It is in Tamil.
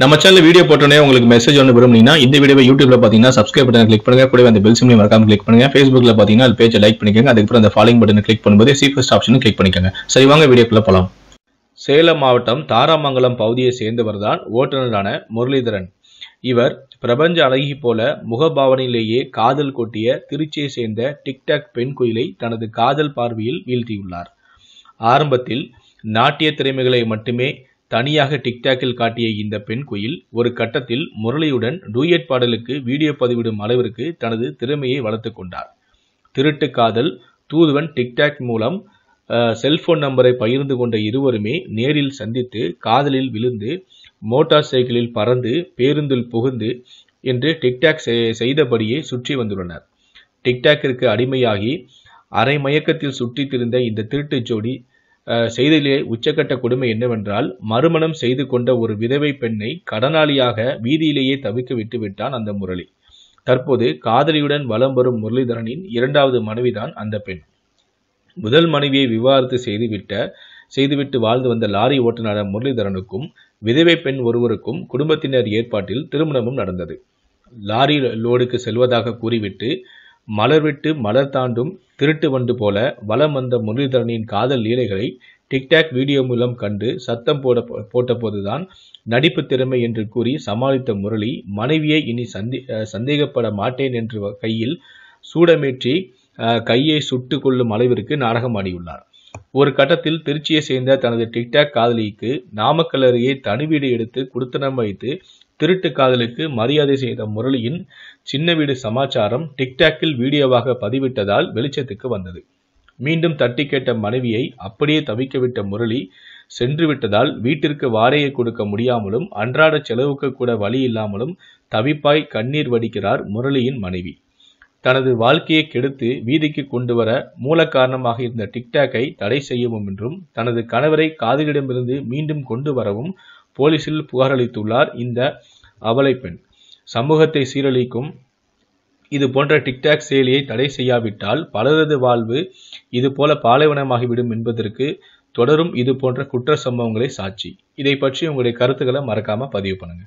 நம்ம சேனல் வீடியோ போட்டோன்னே உங்களுக்கு மெசேஜ் ஒன்று விரும்புனீங்கன்னா இந்த வீடியோ யூடியூப்ல பார்த்தீங்கன்னா சப்ஸ்கிரைப் பட்டன் கிளிக் பண்ணுங்க கூட அந்த பெல் சிம்லையும் மறக்காம கிளிக் பண்ணுங்க ஃபேஸ்புக்ல பார்த்தீங்கன்னா அது பேஜை லைக் பண்ணிக்கோங்க அதுக்கப்புறம் அந்த ஃபாலோ பட்டன் கிளிக் பண்ணும்போது சீஃபஸ்ட் ஆப்ஷனும் கிளிக் பண்ணிக்கோங்க சரி வாங்க வீடியோக்குள்ள போகலாம் சேலம் மாவட்டம் தாராமங்கலம் பகுதியை சேர்ந்தவர் தான் ஓட்டுநரான முரளிதரன் இவர் பிரபஞ்ச அழகி போல முகபாவனையிலேயே காதல் கொட்டிய திருச்சியை சேர்ந்த டிக்டாக் பெண் குயிலை தனது காதல் பார்வையில் வீழ்த்தியுள்ளார் ஆரம்பத்தில் நாட்டிய திறமைகளை மட்டுமே தனியாக டிக்டாக்கில் காட்டிய இந்த பெண் குயில் ஒரு கட்டத்தில் முரளியுடன் டூயட் பாடலுக்கு வீடியோ பதிவிடும் அளவிற்கு தனது திறமையை வளர்த்து கொண்டார் திருட்டு காதல் தூதுவன் டிக்டாக் மூலம் செல்போன் நம்பரை பகிர்ந்து கொண்ட இருவருமே நேரில் சந்தித்து காதலில் விழுந்து மோட்டார் சைக்கிளில் பறந்து பேருந்தில் புகுந்து என்று டிக்டாக் செய்தபடியே சுற்றி வந்துள்ளனர் டிக்டாக்கிற்கு அடிமையாகி அரை மயக்கத்தில் திருந்த இந்த திருட்டு ஜோடி செய்தியிலே உச்சக்கட்ட கொடுமை என்னவென்றால் மறுமணம் செய்து கொண்ட ஒரு விதவை பெண்ணை கடனாளியாக வீதியிலேயே தவிக்க விட்டுவிட்டான் அந்த முரளி தற்போது காதலியுடன் வலம் வரும் முரளிதரனின் இரண்டாவது மனைவிதான் அந்த பெண் முதல் மனைவியை விவாகரத்து செய்துவிட்ட செய்துவிட்டு வாழ்ந்து வந்த லாரி ஓட்டுநர் முரளிதரனுக்கும் விதவை பெண் ஒருவருக்கும் குடும்பத்தினர் ஏற்பாட்டில் திருமணமும் நடந்தது லாரி லோடுக்கு செல்வதாக கூறிவிட்டு மலர் விட்டு மலர் தாண்டும் திருட்டு வண்டு போல வலம் வந்த முரளிதரனின் காதல் லீலைகளை டிக்டாக் வீடியோ மூலம் கண்டு சத்தம் போட போட்டபோதுதான் நடிப்பு திறமை என்று கூறி சமாளித்த முரளி மனைவியை இனி சந்தி சந்தேகப்பட மாட்டேன் என்று கையில் சூடமேற்றி கையை சுட்டு கொள்ளும் அளவிற்கு நாடகமாடியுள்ளார் ஒரு கட்டத்தில் திருச்சியை சேர்ந்த தனது டிக்டாக் காதலிக்கு நாமக்கல் அருகே தனி வீடு எடுத்து குடுத்தனம் வைத்து திருட்டு காதலுக்கு மரியாதை செய்த முரளியின் சின்ன வீடு சமாச்சாரம் டிக்டாக்கில் வீடியோவாக பதிவிட்டதால் வெளிச்சத்துக்கு வந்தது மீண்டும் தட்டி கேட்ட மனைவியை அப்படியே தவிக்கவிட்ட முரளி சென்று விட்டதால் வீட்டிற்கு வாடகை கொடுக்க முடியாமலும் அன்றாட செலவுக்கு கூட வழி இல்லாமலும் தவிப்பாய் கண்ணீர் வடிக்கிறார் முரளியின் மனைவி தனது வாழ்க்கையை கெடுத்து வீதிக்கு கொண்டு வர மூல காரணமாக இருந்த டிக்டாக்கை தடை செய்யவும் என்றும் தனது கணவரை காதலிடமிருந்து மீண்டும் கொண்டு வரவும் போலீசில் புகாரளித்துள்ளார் இந்த அவலை பெண் சமூகத்தை சீரழிக்கும் இது போன்ற டிக்டாக் செயலியை தடை செய்யாவிட்டால் பலரது வாழ்வு இது போல பாலைவனமாகிவிடும் என்பதற்கு தொடரும் இது போன்ற குற்ற சம்பவங்களை சாட்சி இதை பற்றி உங்களுடைய கருத்துக்களை மறக்காம பதிவு பண்ணுங்க